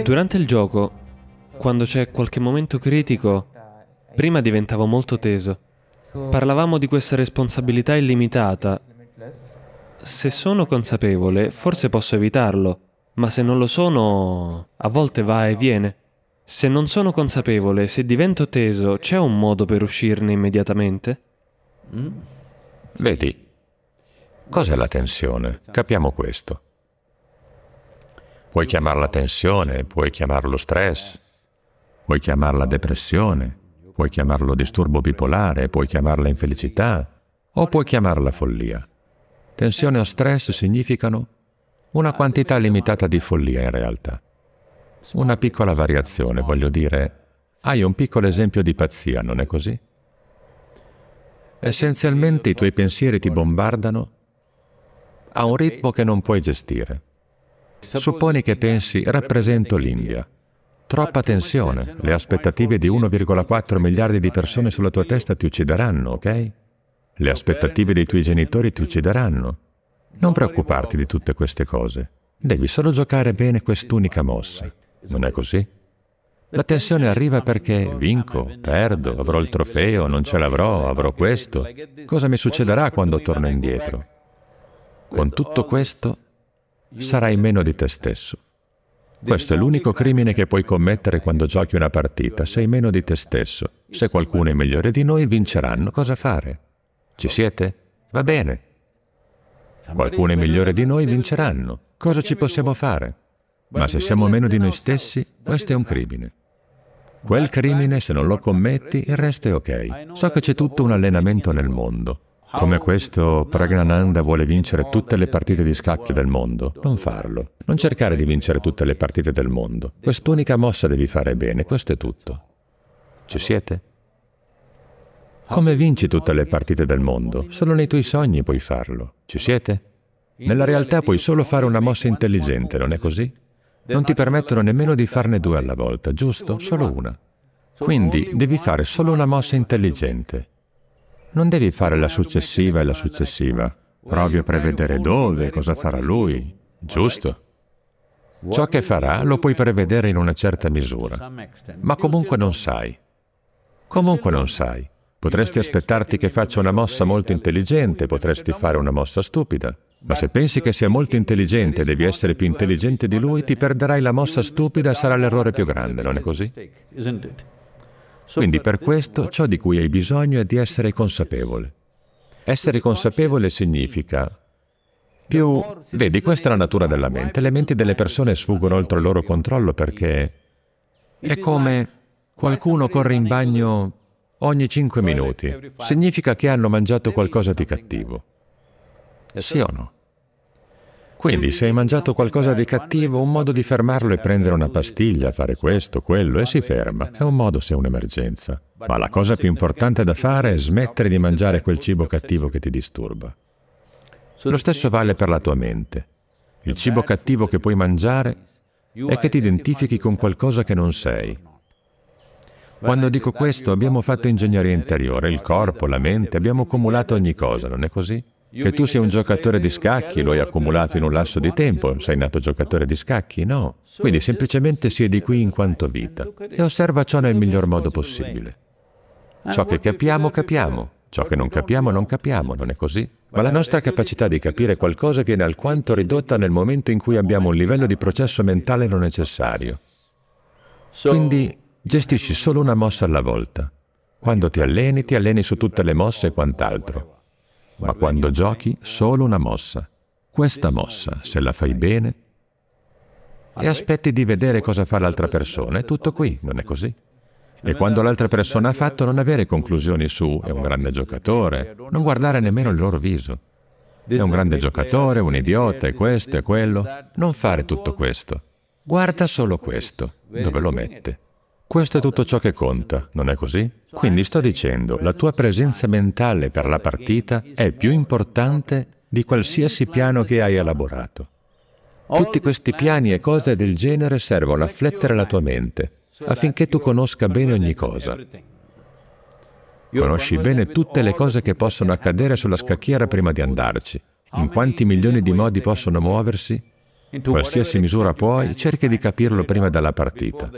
Durante il gioco, quando c'è qualche momento critico, prima diventavo molto teso. Parlavamo di questa responsabilità illimitata. Se sono consapevole, forse posso evitarlo, ma se non lo sono, a volte va e viene. Se non sono consapevole, se divento teso, c'è un modo per uscirne immediatamente? Vedi, cos'è la tensione? Capiamo questo. Puoi chiamarla tensione, puoi chiamarlo stress, puoi chiamarla depressione, puoi chiamarlo disturbo bipolare, puoi chiamarla infelicità o puoi chiamarla follia. Tensione o stress significano una quantità limitata di follia in realtà. Una piccola variazione, voglio dire, hai un piccolo esempio di pazzia, non è così? Essenzialmente i tuoi pensieri ti bombardano a un ritmo che non puoi gestire. Supponi che pensi, rappresento l'India. Troppa tensione, le aspettative di 1,4 miliardi di persone sulla tua testa ti uccideranno, ok? Le aspettative dei tuoi genitori ti uccideranno. Non preoccuparti di tutte queste cose. Devi solo giocare bene quest'unica mossa. Non è così? La tensione arriva perché vinco, perdo, avrò il trofeo, non ce l'avrò, avrò questo. Cosa mi succederà quando torno indietro? Con tutto questo sarai meno di te stesso. Questo è l'unico crimine che puoi commettere quando giochi una partita, sei meno di te stesso. Se qualcuno è migliore di noi, vinceranno. Cosa fare? Ci siete? Va bene. Qualcuno è migliore di noi, vinceranno. Cosa ci possiamo fare? Ma se siamo meno di noi stessi, questo è un crimine. Quel crimine, se non lo commetti, il resto è ok. So che c'è tutto un allenamento nel mondo. Come questo, Pragnananda vuole vincere tutte le partite di scacchi del mondo. Non farlo. Non cercare di vincere tutte le partite del mondo. Quest'unica mossa devi fare bene, questo è tutto. Ci siete? Come vinci tutte le partite del mondo? Solo nei tuoi sogni puoi farlo. Ci siete? Nella realtà puoi solo fare una mossa intelligente, non è così? Non ti permettono nemmeno di farne due alla volta, giusto? Solo una. Quindi devi fare solo una mossa intelligente. Non devi fare la successiva e la successiva. Provi a prevedere dove, cosa farà lui, giusto? Ciò che farà lo puoi prevedere in una certa misura, ma comunque non sai. Comunque non sai. Potresti aspettarti che faccia una mossa molto intelligente, potresti fare una mossa stupida, ma se pensi che sia molto intelligente e devi essere più intelligente di lui, ti perderai la mossa stupida e sarà l'errore più grande, non è così? Quindi per questo ciò di cui hai bisogno è di essere consapevole. Essere consapevole significa più... Vedi, questa è la natura della mente. Le menti delle persone sfuggono oltre il loro controllo perché è come qualcuno corre in bagno ogni cinque minuti. Significa che hanno mangiato qualcosa di cattivo. Sì o no? Quindi se hai mangiato qualcosa di cattivo, un modo di fermarlo è prendere una pastiglia, fare questo, quello e si ferma. È un modo se è un'emergenza. Ma la cosa più importante da fare è smettere di mangiare quel cibo cattivo che ti disturba. Lo stesso vale per la tua mente. Il cibo cattivo che puoi mangiare è che ti identifichi con qualcosa che non sei. Quando dico questo, abbiamo fatto ingegneria interiore, il corpo, la mente, abbiamo accumulato ogni cosa, non è così? Che tu sia un giocatore di scacchi, lo hai accumulato in un lasso di tempo, sei nato giocatore di scacchi, no. Quindi semplicemente siedi qui in quanto vita e osserva ciò nel miglior modo possibile. Ciò che capiamo, capiamo. Ciò che non capiamo, non capiamo, non è così? Ma la nostra capacità di capire qualcosa viene alquanto ridotta nel momento in cui abbiamo un livello di processo mentale non necessario. Quindi gestisci solo una mossa alla volta. Quando ti alleni, ti alleni su tutte le mosse e quant'altro ma quando giochi solo una mossa. Questa mossa, se la fai bene, e aspetti di vedere cosa fa l'altra persona, è tutto qui, non è così? E quando l'altra persona ha fatto, non avere conclusioni su è un grande giocatore, non guardare nemmeno il loro viso. È un grande giocatore, un idiota, è questo, è quello. Non fare tutto questo. Guarda solo questo, dove lo mette. Questo è tutto ciò che conta, non è così? Quindi sto dicendo, la tua presenza mentale per la partita è più importante di qualsiasi piano che hai elaborato. Tutti questi piani e cose del genere servono a flettere la tua mente, affinché tu conosca bene ogni cosa. Conosci bene tutte le cose che possono accadere sulla scacchiera prima di andarci, in quanti milioni di modi possono muoversi, in qualsiasi misura puoi, cerchi di capirlo prima della partita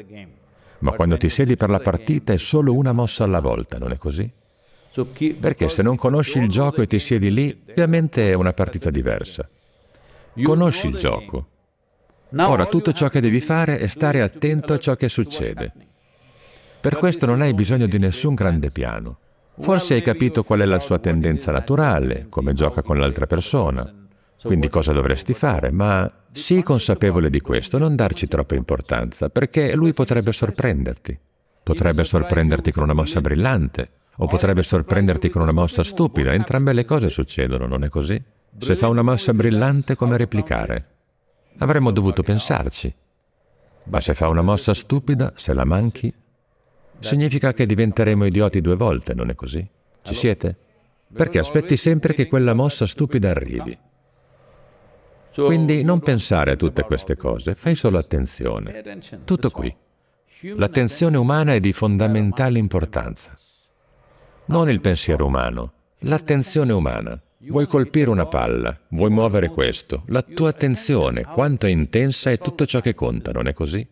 ma quando ti siedi per la partita è solo una mossa alla volta, non è così? Perché se non conosci il gioco e ti siedi lì, ovviamente è una partita diversa. Conosci il gioco. Ora tutto ciò che devi fare è stare attento a ciò che succede. Per questo non hai bisogno di nessun grande piano. Forse hai capito qual è la sua tendenza naturale, eh, come gioca con l'altra persona, quindi cosa dovresti fare? Ma sii consapevole di questo, non darci troppa importanza, perché lui potrebbe sorprenderti. Potrebbe sorprenderti con una mossa brillante, o potrebbe sorprenderti con una mossa stupida. Entrambe le cose succedono, non è così? Se fa una mossa brillante, come replicare? Avremmo dovuto pensarci. Ma se fa una mossa stupida, se la manchi, significa che diventeremo idioti due volte, non è così? Ci siete? Perché aspetti sempre che quella mossa stupida arrivi. Quindi non pensare a tutte queste cose, fai solo attenzione. Tutto qui. L'attenzione umana è di fondamentale importanza. Non il pensiero umano, l'attenzione umana. Vuoi colpire una palla, vuoi muovere questo. La tua attenzione, quanto è intensa, è tutto ciò che conta, non è così?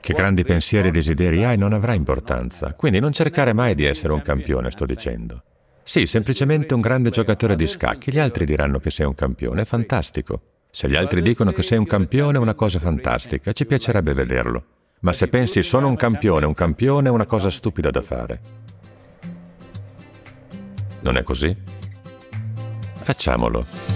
Che grandi pensieri e desideri hai non avrà importanza. Quindi non cercare mai di essere un campione, sto dicendo. Sì, semplicemente un grande giocatore di scacchi. Gli altri diranno che sei un campione, è fantastico. Se gli altri dicono che sei un campione è una cosa fantastica, ci piacerebbe vederlo. Ma se pensi sono un campione, un campione è una cosa stupida da fare. Non è così? Facciamolo.